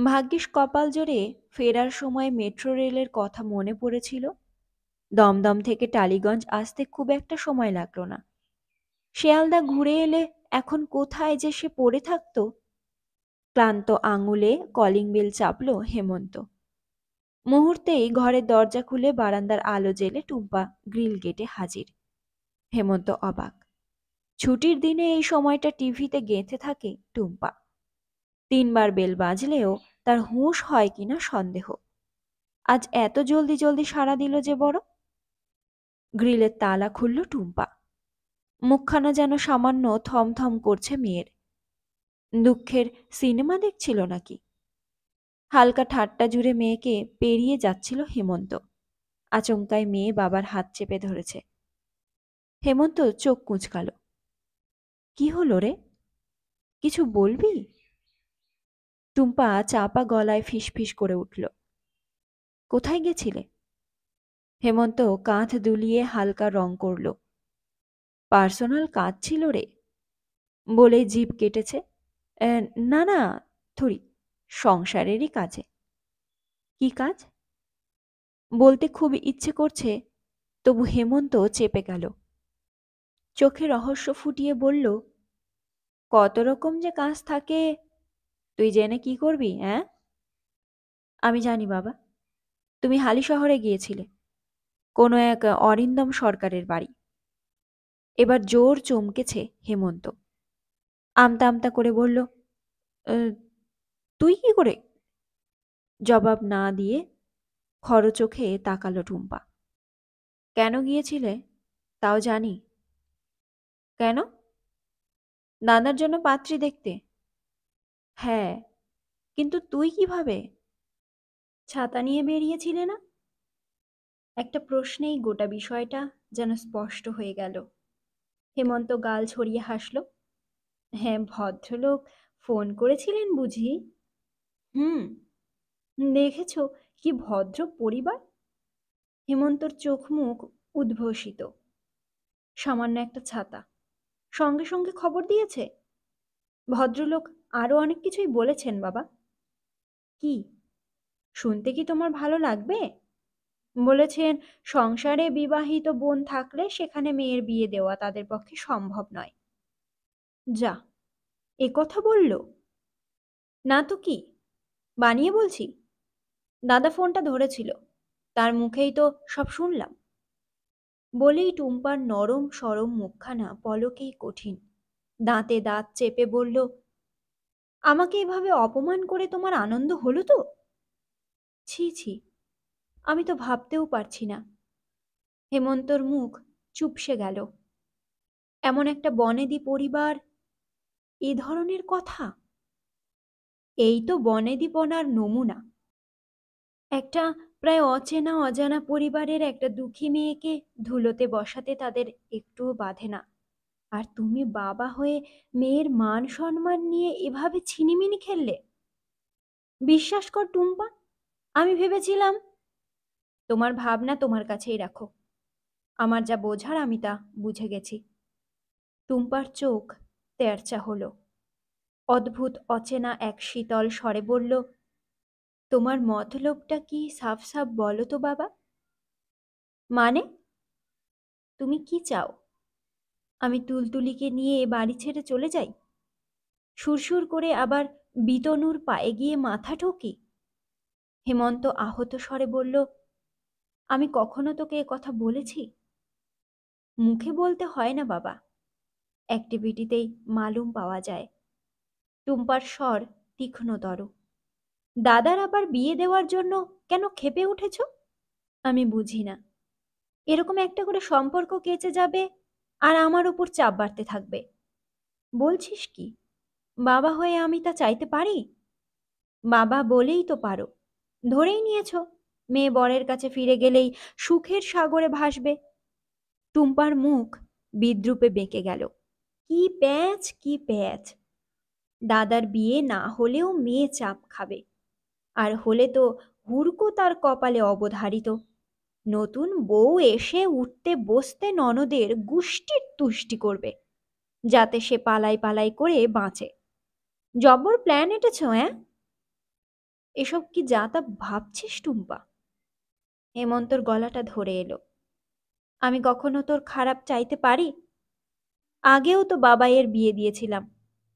ভাগ্যিস কপাল জোরে ফেরার সময় মেট্রো রেলের কথা মনে পড়েছিল দমদম থেকে টালিগঞ্জ আসতে খুব একটা সময় লাগলো না শেয়ালদা ঘুরে এলে এখন কোথায় যে সে পড়ে থাকতো ক্লান্ত আঙুলে কলিং বেল চাপল হেমন্ত মুহূর্তেই ঘরের দরজা খুলে বারান্দার আলো জেলে টুম্পা গ্রিল গেটে হাজির হেমন্ত অবাক ছুটির দিনে এই সময়টা টিভিতে গেঁথে থাকে টুম্পা তিনবার বেল বাজলেও তার হুঁশ হয় কিনা সন্দেহ আজ এত জলদি জলদি সাড়া দিল যে বড় গ্রিলের তালা খুলল টুম্পা মুখখানা যেন সামান্য থমথম করছে মেয়ের দুঃখের সিনেমা দেখছিল নাকি হালকা ঠাট্টা জুড়ে মেয়েকে পেরিয়ে যাচ্ছিল হেমন্ত আচমকায় মেয়ে বাবার হাত চেপে ধরেছে হেমন্ত চোখ কুঁচকাল কি হলো রে কিছু বলবি টুম্পা চাপা গলায় ফিসফিস করে উঠল কোথায় গেছিলে হেমন্ত কাঁধ দুলিয়ে হালকা রং করল পার্সোনাল কাজ ছিল রে বলে জিভ কেটেছে না না থরি সংসারেরই কাজে কি কাজ বলতে খুব ইচ্ছে করছে তবু হেমন্ত চেপে গেল চোখে রহস্য ফুটিয়ে বলল কত রকম যে কাজ থাকে তুই জেনে কি করবি হ্যাঁ আমি জানি বাবা তুমি হালি শহরে গিয়েছিলে কোনো এক অরিন্দম সরকারের বাড়ি এবার জোর চমকেছে হেমন্ত আমতা আমতা করে বলল তুই কি করে জবাব না দিয়ে খরচোখে তাকালো টুম্পা কেন গিয়েছিলে তাও জানি কেন নানার জন্য পাত্রী দেখতে হ্যাঁ কিন্তু তুই কিভাবে ছাতা নিয়ে বেরিয়েছিলে না একটা প্রশ্নেই গোটা বিষয়টা যেন স্পষ্ট হয়ে গেল হেমন্ত গাল ছড়িয়ে হাসল হ্যাঁ ভদ্রলোক ফোন করেছিলেন বুঝি হুম দেখেছো কি ভদ্র পরিবার হেমন্তর চোখ মুখ উদ্ভসিত সামান্য একটা ছাতা সঙ্গে সঙ্গে খবর দিয়েছে ভদ্রলোক আরও অনেক কিছুই বলেছেন বাবা কি শুনতে কি তোমার ভালো লাগবে বলেছেন সংসারে বিবাহিত বোন থাকলে সেখানে মেয়ের বিয়ে দেওয়া তাদের পক্ষে সম্ভব নয় যা কথা বলল না তো কি বানিয়ে বলছি দাদা ফোনটা ধরেছিল তার মুখেই তো সব শুনলাম বলেই টুম্পার নরম সরম মুখখানা পলকেই কঠিন দাঁতে দাঁত চেপে বলল আমাকে এভাবে অপমান করে তোমার আনন্দ হলো তো ছি ছি আমি তো ভাবতেও পারছি না হেমন্তর মুখ চুপসে গেল এমন একটা বনেদি পরিবার এ ধরনের কথা এই তো বনেদীপনার নমুনা একটা প্রায় অচেনা অজানা পরিবারের একটা দুঃখী মেয়েকে ধুলোতে বসাতে তাদের একটুও বাধে না আর তুমি বাবা হয়ে মেয়ের মান সম্মান নিয়ে এভাবে ছিনিমিনি খেললে বিশ্বাস কর টুম্পা আমি ভেবেছিলাম তোমার ভাবনা তোমার কাছেই রাখো আমার যা বোঝার আমি তা বুঝে গেছি টুম্পার চোখ তেরচা হলো অদ্ভুত অচেনা এক শীতল স্বরে বলল তোমার মতলবটা কি সাফ সাফ বলো তো বাবা মানে তুমি কি চাও আমি তুলতুলিকে নিয়ে এ বাড়ি ছেড়ে চলে যাই সুরসুর করে আবার বিতনুর পায়ে গিয়ে মাথা ঠকি হেমন্ত আহত স্বরে বলল আমি কখনো তোকে কথা বলেছি মুখে বলতে হয় না বাবা অ্যাক্টিভিটিতেই মালুম পাওয়া যায় টুম্পার স্বর তীক্ষ্ণতর দাদার আবার বিয়ে দেওয়ার জন্য কেন খেপে উঠেছ আমি বুঝি না এরকম একটা করে সম্পর্ক কেচে যাবে আর আমার উপর চাপ বাড়তে থাকবে বলছিস কি বাবা হয়ে আমি তা চাইতে পারি বাবা বলেই তো পারো ধরেই নিয়েছ মেয়ে বরের কাছে ফিরে গেলেই সুখের সাগরে ভাসবে টুম্পার মুখ বিদ্রুপে বেঁকে গেল কি প্যাঁচ কি প্যাঁচ দাদার বিয়ে না হলেও মেয়ে চাপ খাবে আর হলে তো হুড়কো তার কপালে অবধারিত নতুন বউ এসে উঠতে বসতে ননদের গুষ্টির তুষ্টি করবে যাতে সে পালাই পালাই করে বাঁচে জব্বর প্ল্যান এটেছ হ্যাঁ এসব কি যা তা ভাবছিস টুম্পা হেমন্তর গলাটা ধরে এলো আমি কখনো তোর খারাপ চাইতে পারি আগেও তো বাবাইয়ের বিয়ে দিয়েছিলাম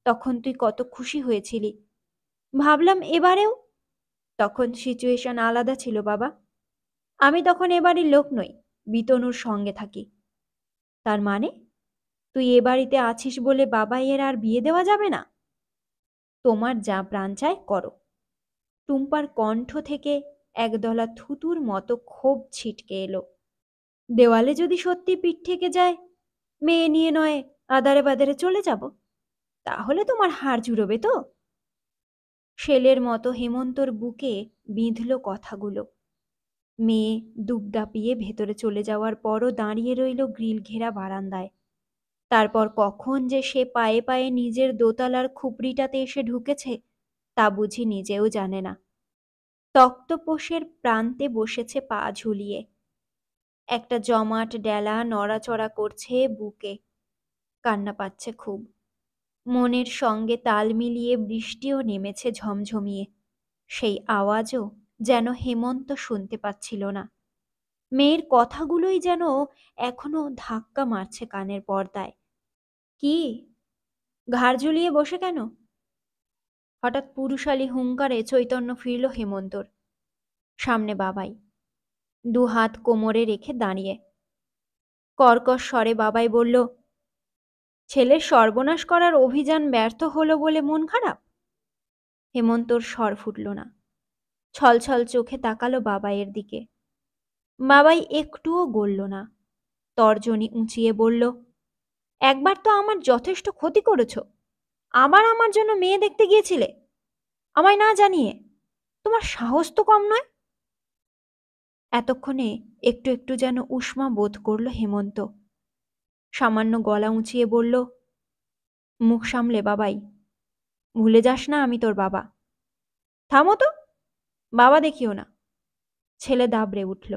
তখন তুই কত খুশি হয়েছিলি ভাবলাম এবারেও তখন সিচুয়েশন আলাদা ছিল বাবা আমি তখন এবারের লোক নই বিতনুর সঙ্গে থাকি তার মানে তুই এ বাড়িতে আছিস বলে বাবা এর আর বিয়ে দেওয়া যাবে না তোমার যা প্রাণ চায় করো টুম্পার কণ্ঠ থেকে একদলা থুতুর মতো ক্ষোভ ছিটকে এলো দেওয়ালে যদি সত্যি পিঠ থেকে যায় মেয়ে নিয়ে নয় আদারে বাদারে চলে যাব তাহলে তোমার হাড় জুড়োবে তো শেলের মতো হেমন্তর বুকে বিঁধল কথাগুলো মেয়ে দুবদাপিয়ে ভেতরে চলে যাওয়ার পরও দাঁড়িয়ে রইল গ্রিল ঘেরা বারান্দায় তারপর কখন যে সে পায়ে পায়ে নিজের দোতলার খুপড়িটাতে এসে ঢুকেছে তা বুঝি নিজেও জানে না তক্তপোষের প্রান্তে বসেছে পা ঝুলিয়ে একটা জমাট ডেলা নড়াচড়া করছে বুকে কান্না পাচ্ছে খুব মনের সঙ্গে তাল মিলিয়ে বৃষ্টিও নেমেছে ঝমঝমিয়ে সেই আওয়াজও যেন হেমন্ত শুনতে পাচ্ছিল না মেয়ের কথাগুলোই যেন এখনো ধাক্কা মারছে কানের পর্দায় কি ঘাড় ঝুলিয়ে বসে কেন হঠাৎ পুরুষালী হুঙ্কারে চৈতন্য ফিরল হেমন্তর সামনে বাবাই দু হাত কোমরে রেখে দাঁড়িয়ে কর্কশ স্বরে বাবাই বলল ছেলের সর্বনাশ করার অভিযান ব্যর্থ হলো বলে মন খারাপ হেমন্তর স্বর ফুটল না ছলছল চোখে তাকালো বাবাইয়ের দিকে বাবাই একটুও গলল না তর্জনী উঁচিয়ে বলল একবার তো আমার যথেষ্ট ক্ষতি করেছ আবার আমার জন্য মেয়ে দেখতে গিয়েছিলে আমায় না জানিয়ে তোমার সাহস তো কম নয় এতক্ষণে একটু একটু যেন উষ্মা বোধ করল হেমন্ত সামান্য গলা উঁচিয়ে বলল মুখ সামলে বাবাই ভুলে যাস না আমি তোর বাবা থামো তো বাবা দেখিও না ছেলে দাবড়ে উঠল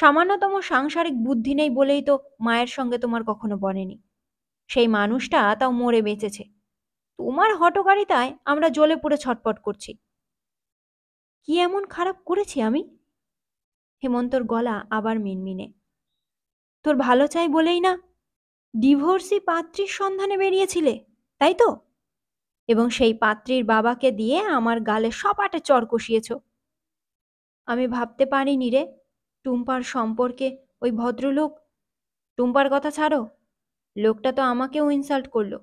সামান্যতম সাংসারিক বুদ্ধি নেই বলেই তো মায়ের সঙ্গে তোমার কখনো বনেনি সেই মানুষটা তাও মরে বেঁচেছে তোমার হটকারিতায় আমরা জ্বলে পড়ে ছটপট করছি কি এমন খারাপ করেছি আমি হেমন্তর গলা আবার মিনমিনে তোর ভালো চাই বলেই না ডিভোর্সি পাত্রীর সন্ধানে বেরিয়েছিলে তাই তো এবং সেই পাত্রীর বাবাকে দিয়ে আমার গালে সপাটে চর কষিয়েছ আমি ভাবতে পারিনি রে টুম্পার সম্পর্কে ওই ভদ্রলোক টুম্পার কথা ছাড়ো লোকটা তো আমাকেও ইনসাল্ট করলো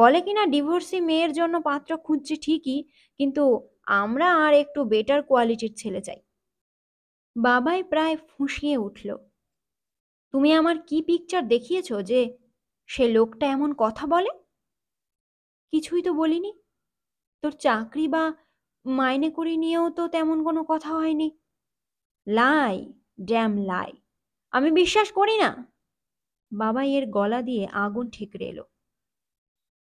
বলে কিনা ডিভোর্সি মেয়ের জন্য পাত্র খুঁজছি ঠিকই কিন্তু আমরা আর একটু বেটার কোয়ালিটির ছেলে চাই বাবাই প্রায় ফুঁসিয়ে উঠল তুমি আমার কি পিকচার দেখিয়েছ যে সে লোকটা এমন কথা বলে কিছুই তো বলিনি তোর চাকরি বা মাইনে করে নিয়েও তো তেমন কোনো কথা হয়নি লাই ড্যাম লাই আমি বিশ্বাস করি না বাবা এর গলা দিয়ে আগুন ঠিকরে এলো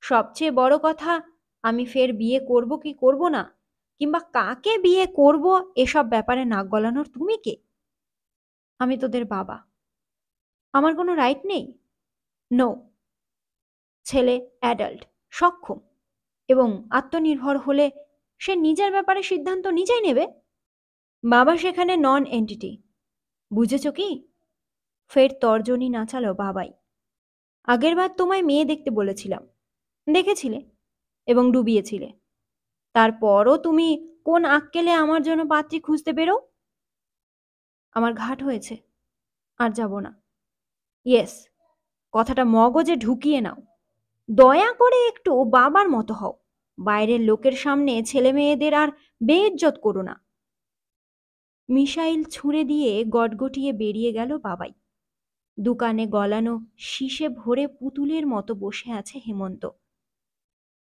সবচেয়ে বড় কথা আমি ফের বিয়ে করব কি করব না কিংবা কাকে বিয়ে করব এসব ব্যাপারে নাক গলানোর তুমি কে আমি তোদের বাবা আমার কোনো রাইট নেই নো ছেলে অ্যাডাল্ট সক্ষম এবং আত্মনির্ভর হলে সে নিজের ব্যাপারে সিদ্ধান্ত নিজেই নেবে বাবা সেখানে নন এন্টিটি বুঝেছ কি ফের তর্জনী নাচাল বাবাই আগেরবার তোমায় মেয়ে দেখতে বলেছিলাম দেখেছিলে এবং ডুবিয়েছিলে তারপরও তুমি কোন আক্কেলে আমার জন্য পাত্রী খুঁজতে বেরো আমার ঘাট হয়েছে আর যাব না ইয়েস কথাটা মগজে ঢুকিয়ে নাও দয়া করে একটু বাবার মতো হও বাইরের লোকের সামনে ছেলে মেয়েদের আর বেইজ্জত করো না মিসাইল ছুঁড়ে দিয়ে গটগটিয়ে বেরিয়ে গেল বাবাই দোকানে গলানো শীষে ভরে পুতুলের মতো বসে আছে হেমন্ত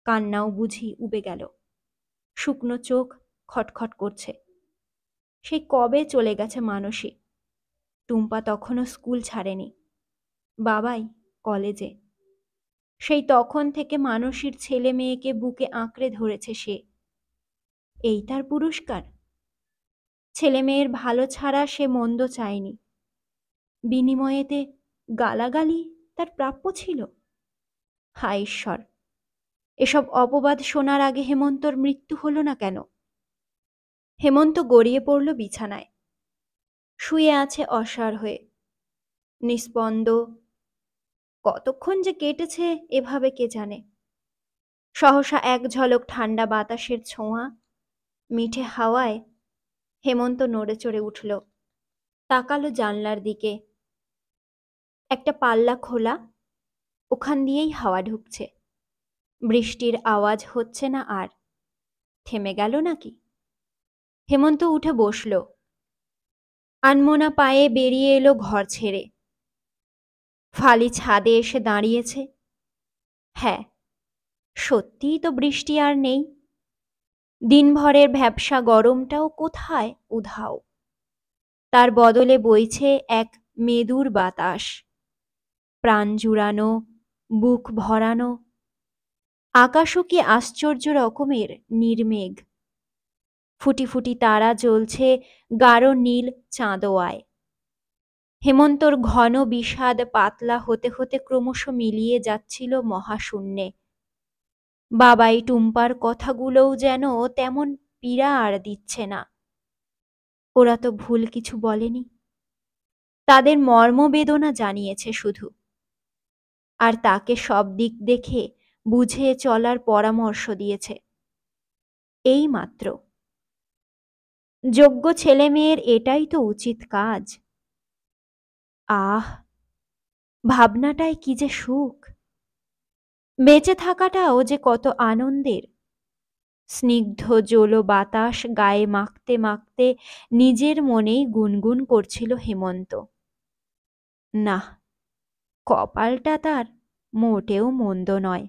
কান্নাও বুঝি উবে গেল শুকনো চোখ খটখট করছে সেই কবে চলে গেছে মানসী টুম্পা তখনও স্কুল ছাড়েনি বাবাই কলেজে সেই তখন থেকে মানসীর ছেলে মেয়েকে বুকে আঁকড়ে ধরেছে সে এই তার পুরস্কার ছেলে মেয়ের ভালো ছাড়া সে মন্দ চায়নি বিনিময়েতে গালাগালি তার প্রাপ্য ছিল হা ঈশ্বর এসব অপবাদ শোনার আগে হেমন্তর মৃত্যু হলো না কেন হেমন্ত গড়িয়ে পড়ল বিছানায় শুয়ে আছে অসার হয়ে নিস্পন্দ কতক্ষণ যে কেটেছে এভাবে কে জানে সহসা এক ঝলক ঠান্ডা বাতাসের ছোঁয়া মিঠে হাওয়ায় হেমন্ত নড়ে চড়ে উঠল তাকালো জানলার দিকে একটা পাল্লা খোলা ওখান দিয়েই হাওয়া ঢুকছে বৃষ্টির আওয়াজ হচ্ছে না আর থেমে গেল নাকি হেমন্ত উঠে বসল আনমোনা পায়ে বেরিয়ে এলো ঘর ছেড়ে ফালি ছাদে এসে দাঁড়িয়েছে হ্যাঁ সত্যিই তো বৃষ্টি আর নেই দিনভরের ভ্যাবসা গরমটাও কোথায় উধাও তার বদলে বইছে এক মেদুর বাতাস প্রাণ জুড়ানো বুক ভরানো আকাশও কি আশ্চর্য রকমের নির্মেঘ ফুটি ফুটি তারা জ্বলছে গাঢ় নীল চাঁদোয়ায় হেমন্তর ঘন বিষাদ পাতলা হতে হতে ক্রমশ মিলিয়ে যাচ্ছিল মহাশূন্যে বাবাই টুম্পার কথাগুলোও যেন তেমন পীড়া আর দিচ্ছে না ওরা তো ভুল কিছু বলেনি তাদের মর্মবেদনা জানিয়েছে শুধু আর তাকে সব দিক দেখে বুঝে চলার পরামর্শ দিয়েছে এই মাত্র যোগ্য ছেলেমেয়ের এটাই তো উচিত কাজ আহ ভাবনাটাই কি যে সুখ বেঁচে থাকাটাও যে কত আনন্দের স্নিগ্ধ জোলো বাতাস গায়ে মাখতে মাখতে নিজের মনেই গুনগুন করছিল হেমন্ত না কপালটা তার মোটেও মন্দ নয়